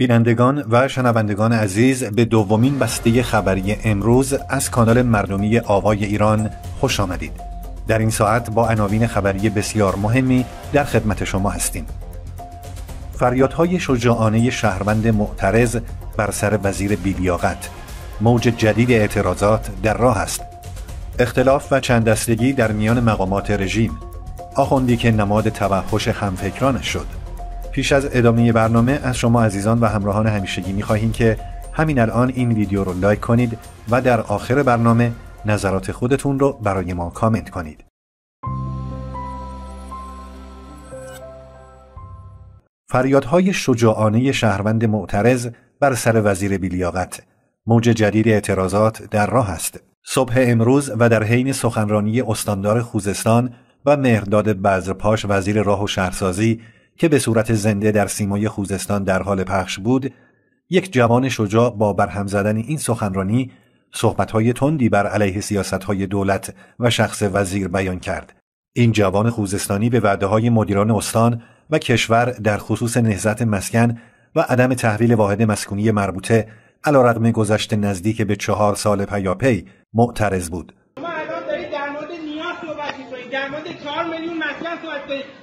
بینندگان و شنوندگان عزیز به دومین بسته خبری امروز از کانال مردمی آوای ایران خوش آمدید. در این ساعت با عناوین خبری بسیار مهمی در خدمت شما هستیم. فریادهای شجاعانه شهروند معترض بر سر وزیر بیلیاقت موج جدید اعتراضات در راه است. اختلاف و چند دستگی در میان مقامات رژیم آخوندی که نماد توحش همفکرانش شد پیش از ادامه برنامه از شما عزیزان و همراهان همیشگی میخواهیم که همین الان این ویدیو رو لایک کنید و در آخر برنامه نظرات خودتون رو برای ما کامنت کنید. فریادهای شجاعانه شهروند معترض بر سر وزیر بیلیاقت موج جدید اعتراضات در راه است. صبح امروز و در حین سخنرانی استاندار خوزستان و مهرداد بذرپاش وزیر راه و شهرسازی که به صورت زنده در سیمای خوزستان در حال پخش بود یک جوان شجاع با برهم زدن این سخنرانی صحبتهای تندی بر علیه سیاستهای دولت و شخص وزیر بیان کرد این جوان خوزستانی به وعده های مدیران استان و کشور در خصوص نهزت مسکن و عدم تحویل واحد مسکونی مربوطه علیرغم گذشت نزدیک به چهار سال پیاپی معترض بود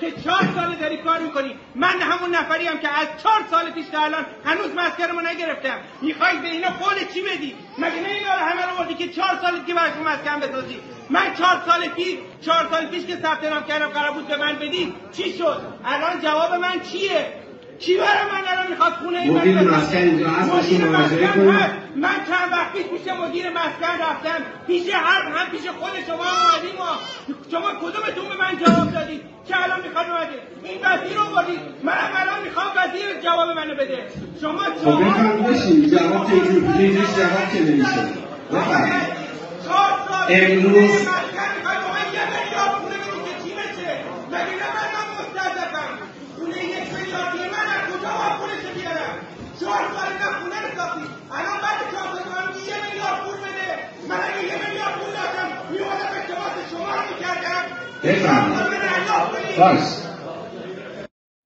که چهار سال داری کار میکنی من همون نفری هم که از چهار سال پیش تا الان هنوز رو نگرفتم میخوای به اینا قول چی بدی مگه نه همرو همه رو بردی که چهار سال که براشون مسکن بسازی من چهار سال پیش چهار سال پیش که ثبت نام کردم قرار بود به من بدی چی شد الان جواب من چیه کی برای من الان میخواد خونه این مدیر مسکن مدیر مسکن من چند وقتی پیش مدیر مسکن رفتم پیش هر هم پیش خود شما آمدیم شما کدومتون به من جواب دادی که الان میخواد اومده این وزیر رو بردید من الان میخوام وزیر جواب منو بده شما جواب... خب بشین جواب که جواب که نمیشه امروز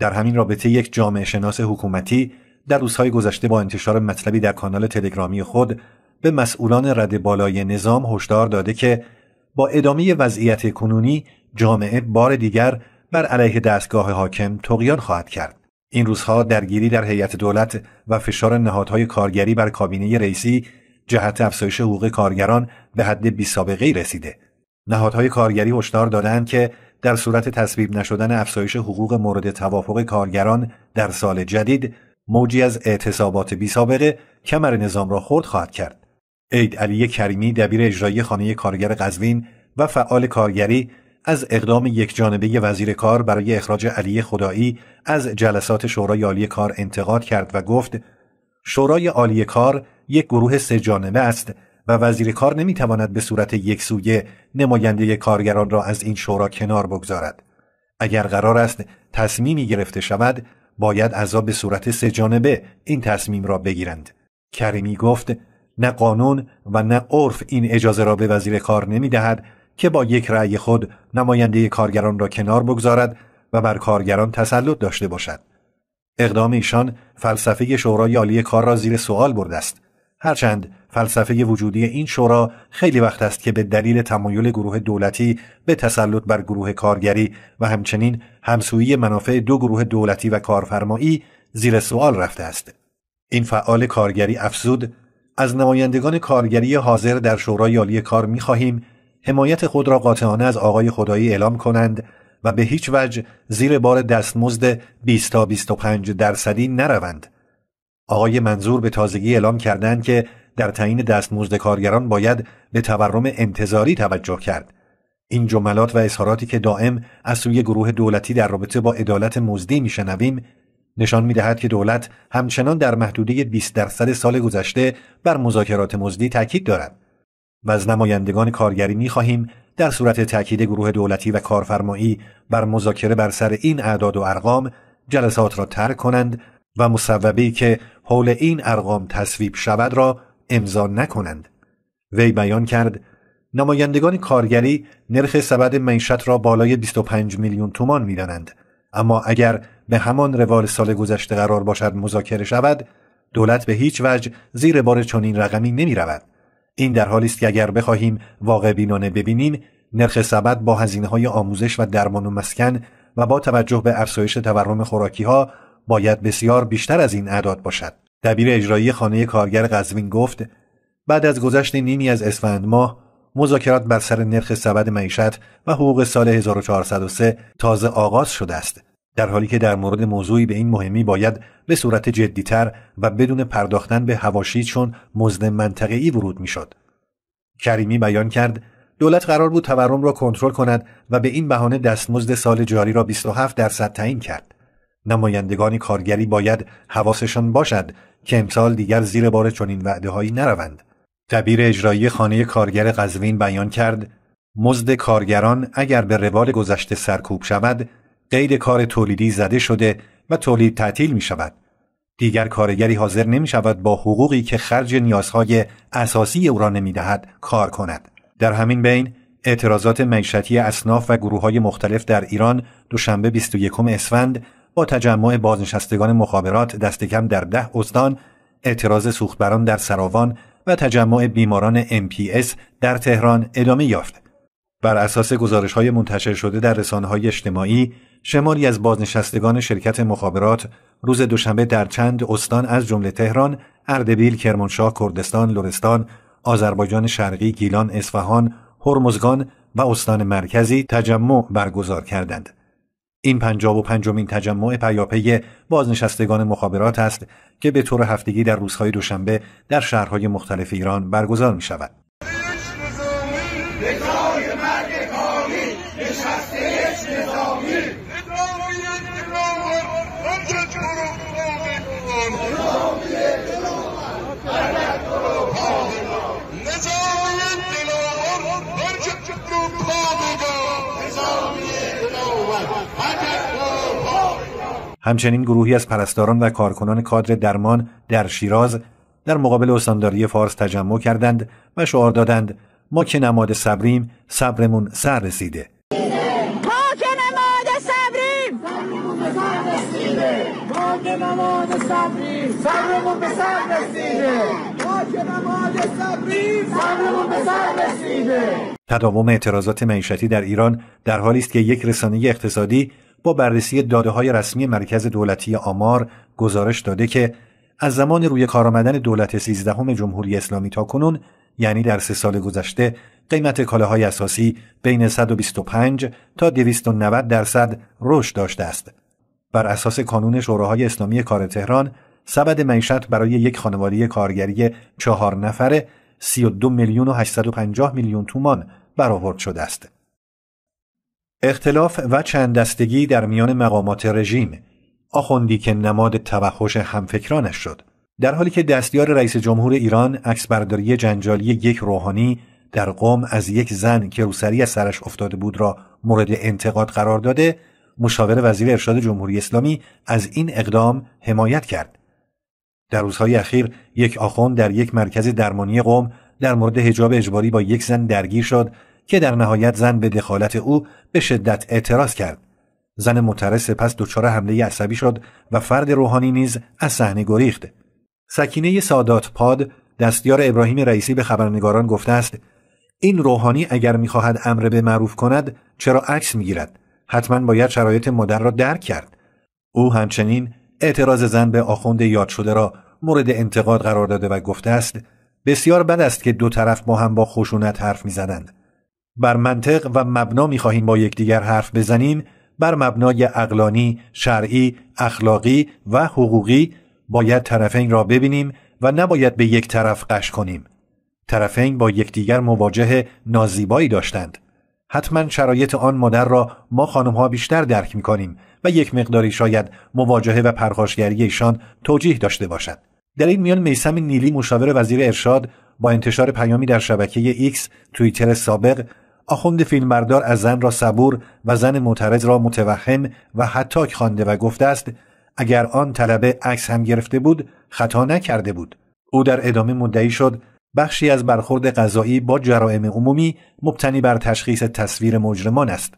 در همین رابطه یک جامعه شناس حکومتی در روزهای گذشته با انتشار مطلبی در کانال تلگرامی خود به مسئولان رد بالای نظام هشدار داده که با ادامه وضعیت کنونی جامعه بار دیگر بر علیه دستگاه حاکم تقیان خواهد کرد. این روزها درگیری در هیئت دولت و فشار نهادهای کارگری بر کابینه رئیسی جهت افزایش حقوق کارگران به حد بی سابقه رسیده. نهادهای کارگری هشدار دادند که در صورت تصویب نشدن افزایش حقوق مورد توافق کارگران در سال جدید موجی از اعتصابات بی کمر نظام را خورد خواهد کرد. عید علی کریمی دبیر اجرایی خانه کارگر قزوین و فعال کارگری از اقدام یک جانبه وزیر کار برای اخراج علی خدایی از جلسات شورای عالی کار انتقاد کرد و گفت شورای عالی کار یک گروه سه است و وزیر کار نمیتواند به صورت یکسویه نماینده کارگران را از این شورا کنار بگذارد اگر قرار است تصمیمی گرفته شود باید اعضا به صورت سه جانبه این تصمیم را بگیرند کریمی گفت نه قانون و نه عرف این اجازه را به وزیر کار نمیدهد که با یک رأی خود نماینده کارگران را کنار بگذارد و بر کارگران تسلط داشته باشد اقدام ایشان فلسفه شورای عالی کار را زیر سوال برده است هرچند فلسفه وجودی این شورا خیلی وقت است که به دلیل تمایل گروه دولتی به تسلط بر گروه کارگری و همچنین همسویی منافع دو گروه دولتی و کارفرمایی زیر سوال رفته است. این فعال کارگری افزود از نمایندگان کارگری حاضر در شورای عالی کار می خواهیم حمایت خود را قاطعانه از آقای خدایی اعلام کنند و به هیچ وجه زیر بار دستمزد 20 تا 25 درصدی نروند. آقای منظور به تازگی اعلام کردند که در تعیین دستمزد کارگران باید به تورم انتظاری توجه کرد این جملات و اظهاراتی که دائم از سوی گروه دولتی در رابطه با عدالت مزدی میشنویم نشان میدهد که دولت همچنان در محدوده 20 درصد سال گذشته بر مذاکرات مزدی تاکید دارد و از نمایندگان کارگری میخواهیم در صورت تاکید گروه دولتی و کارفرمایی بر مذاکره بر سر این اعداد و ارقام جلسات را ترک کنند و مصوبه‌ای که حول این ارقام تصویب شود را امضا نکنند وی بیان کرد نمایندگان کارگری نرخ سبد معیشت را بالای 25 میلیون تومان میدانند اما اگر به همان روال سال گذشته قرار باشد مذاکره شود دولت به هیچ وجه زیر بار چنین رقمی نمی این در حالی است که اگر بخواهیم واقع بینانه ببینیم نرخ سبد با هزینه های آموزش و درمان و مسکن و با توجه به افزایش تورم خوراکی ها باید بسیار بیشتر از این اعداد باشد دبیر اجرایی خانه کارگر قزوین گفت بعد از گذشت نیمی از اسفند ماه مذاکرات بر سر نرخ سبد معیشت و حقوق سال 1403 تازه آغاز شده است در حالی که در مورد موضوعی به این مهمی باید به صورت جدیتر و بدون پرداختن به هواشی چون مزد منطقه‌ای ورود میشد کریمی بیان کرد دولت قرار بود تورم را کنترل کند و به این بهانه دستمزد سال جاری را 27 درصد تعیین کرد نمایندگان کارگری باید حواسشان باشد که امسال دیگر زیر بار چنین وعدههایی نروند دبیر اجرایی خانه کارگر قزوین بیان کرد مزد کارگران اگر به روال گذشته سرکوب شود قید کار تولیدی زده شده و تولید تعطیل می شود دیگر کارگری حاضر نمی شود با حقوقی که خرج نیازهای اساسی او را نمی دهد کار کند در همین بین اعتراضات معیشتی اصناف و گروه های مختلف در ایران دوشنبه 21 اسفند با تجمع بازنشستگان مخابرات دست کم در ده استان اعتراض سوختبران در سراوان و تجمع بیماران MPS در تهران ادامه یافت. بر اساس گزارش های منتشر شده در رسانه های اجتماعی، شماری از بازنشستگان شرکت مخابرات روز دوشنبه در چند استان از جمله تهران، اردبیل، کرمانشاه، کردستان، لرستان، آذربایجان شرقی، گیلان، اصفهان، هرمزگان و استان مرکزی تجمع برگزار کردند. این پنجاب و پنجمین تجمع پیاپی بازنشستگان مخابرات است که به طور هفتگی در روزهای دوشنبه در شهرهای مختلف ایران برگزار می شود. همچنین گروهی از پرستاران و کارکنان کادر درمان در شیراز در مقابل استانداری فارس تجمع کردند و شعار دادند ما که نماد صبریم صبرمون سر رسیده ما سر تداوم اعتراضات معیشتی در ایران در حالی است که یک رسانه اقتصادی با بررسی داده های رسمی مرکز دولتی آمار گزارش داده که از زمان روی کار آمدن دولت سیزدهم جمهوری اسلامی تا کنون یعنی در سه سال گذشته قیمت کالاهای اساسی بین 125 تا 290 درصد رشد داشته است. بر اساس کانون شوراهای اسلامی کار تهران، سبد معیشت برای یک خانواده کارگری چهار نفره 32 میلیون و 850 میلیون تومان برآورد شده است. اختلاف و چند دستگی در میان مقامات رژیم آخوندی که نماد توحش همفکرانش شد در حالی که دستیار رئیس جمهور ایران عکسبرداری جنجالی یک روحانی در قوم از یک زن که روسری از سرش افتاده بود را مورد انتقاد قرار داده مشاور وزیر ارشاد جمهوری اسلامی از این اقدام حمایت کرد در روزهای اخیر یک آخوند در یک مرکز درمانی قوم در مورد حجاب اجباری با یک زن درگیر شد که در نهایت زن به دخالت او به شدت اعتراض کرد زن معترض پس دچار حمله عصبی شد و فرد روحانی نیز از صحنه گریخت سکینه سادات پاد دستیار ابراهیم رئیسی به خبرنگاران گفته است این روحانی اگر میخواهد امر به معروف کند چرا عکس میگیرد حتما باید شرایط مادر را درک کرد او همچنین اعتراض زن به آخوند یاد شده را مورد انتقاد قرار داده و گفته است بسیار بد است که دو طرف با هم با خشونت حرف میزنند بر منطق و مبنا خواهیم با یکدیگر حرف بزنیم بر مبنای اقلانی، شرعی، اخلاقی و حقوقی باید طرفین را ببینیم و نباید به یک طرف قش کنیم. طرفین با یکدیگر مواجه نازیبایی داشتند. حتما شرایط آن مادر را ما خانمها بیشتر درک می کنیم و یک مقداری شاید مواجهه و ایشان توجیه داشته باشد. در این میان میسم نیلی مشاور وزیر ارشاد با انتشار پیامی در شبکه ایکس توییتر سابق آخوند فیلمبردار از زن را صبور و زن معترض را متوهم و حتاک خوانده و گفته است اگر آن طلبه عکس هم گرفته بود خطا نکرده بود او در ادامه مدعی شد بخشی از برخورد قضایی با جرائم عمومی مبتنی بر تشخیص تصویر مجرمان است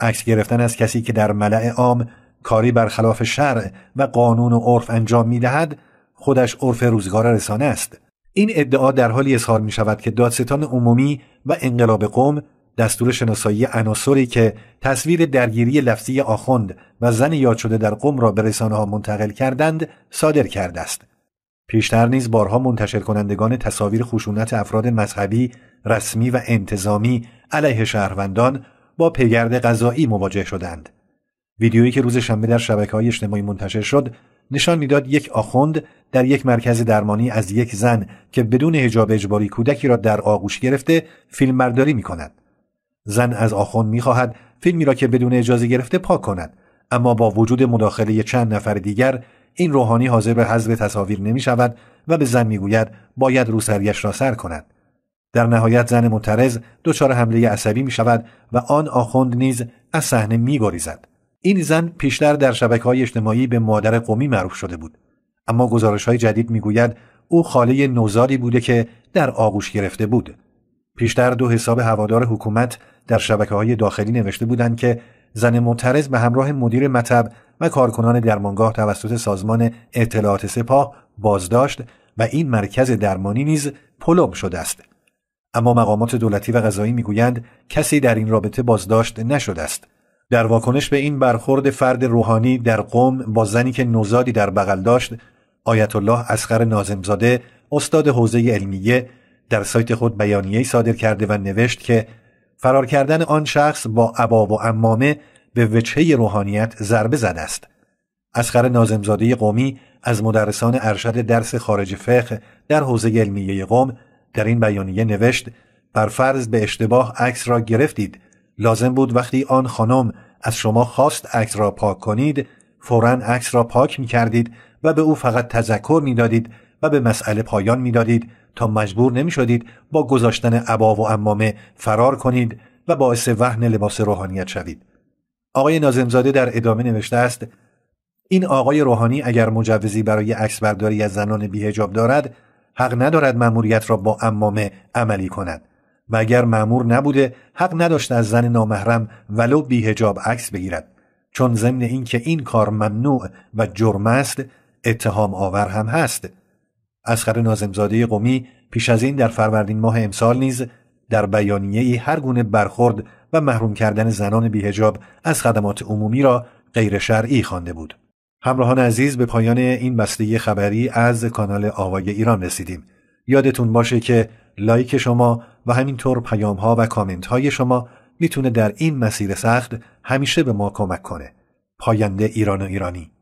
عکس گرفتن از کسی که در ملع عام کاری برخلاف شرع و قانون و عرف انجام می دهد خودش عرف روزگار رسانه است این ادعا در حالی اظهار می شود که دادستان عمومی و انقلاب قوم دستور شناسایی عناصری که تصویر درگیری لفظی آخوند و زن یاد شده در قم را به رسانه ها منتقل کردند صادر کرده است پیشتر نیز بارها منتشر کنندگان تصاویر خشونت افراد مذهبی رسمی و انتظامی علیه شهروندان با پیگرد قضایی مواجه شدند ویدیویی که روز شنبه در شبکه های اجتماعی منتشر شد نشان میداد یک آخوند در یک مرکز درمانی از یک زن که بدون حجاب اجباری کودکی را در آغوش گرفته فیلمبرداری می زن از آخوند میخواهد فیلمی را که بدون اجازه گرفته پاک کند اما با وجود مداخله چند نفر دیگر این روحانی حاضر به حذف تصاویر نمی شود و به زن میگوید باید روسریش را سر کند در نهایت زن مترز دچار حمله عصبی می شود و آن آخوند نیز از صحنه می گریزد. این زن پیشتر در شبکه های اجتماعی به مادر قومی معروف شده بود اما گزارش های جدید میگوید او خاله نوزادی بوده که در آغوش گرفته بود پیشتر دو حساب هوادار حکومت در شبکه های داخلی نوشته بودند که زن معترض به همراه مدیر مطب و کارکنان درمانگاه توسط سازمان اطلاعات سپاه بازداشت و این مرکز درمانی نیز پلم شده است اما مقامات دولتی و غذایی میگویند کسی در این رابطه بازداشت نشده است در واکنش به این برخورد فرد روحانی در قوم با زنی که نوزادی در بغل داشت آیت الله اسخر نازمزاده استاد حوزه علمیه در سایت خود بیانیه‌ای صادر کرده و نوشت که فرار کردن آن شخص با عبا و امامه به وجهه روحانیت ضربه زده است اسخر نازمزاده قومی از مدرسان ارشد درس خارج فقه در حوزه علمیه قوم در این بیانیه نوشت بر فرض به اشتباه عکس را گرفتید لازم بود وقتی آن خانم از شما خواست عکس را پاک کنید فورا عکس را پاک می کردید و به او فقط تذکر می دادید و به مسئله پایان می دادید تا مجبور نمی شدید با گذاشتن عبا و امامه فرار کنید و باعث وحن لباس روحانیت شوید. آقای نازمزاده در ادامه نوشته است این آقای روحانی اگر مجوزی برای عکس برداری از زنان بیهجاب دارد حق ندارد مأموریت را با امامه عملی کند و اگر مأمور نبوده حق نداشته از زن نامحرم ولو بیهجاب عکس بگیرد چون ضمن اینکه این کار ممنوع و جرم است اتهام آور هم هست اسخر نازمزاده قومی پیش از این در فروردین ماه امسال نیز در ای هر گونه برخورد و محروم کردن زنان بیهجاب از خدمات عمومی را غیر شرعی خوانده بود. همراهان عزیز به پایان این بسته خبری از کانال آوای ایران رسیدیم. یادتون باشه که لایک شما و همینطور پیام ها و کامنت های شما میتونه در این مسیر سخت همیشه به ما کمک کنه. پاینده ایران و ایرانی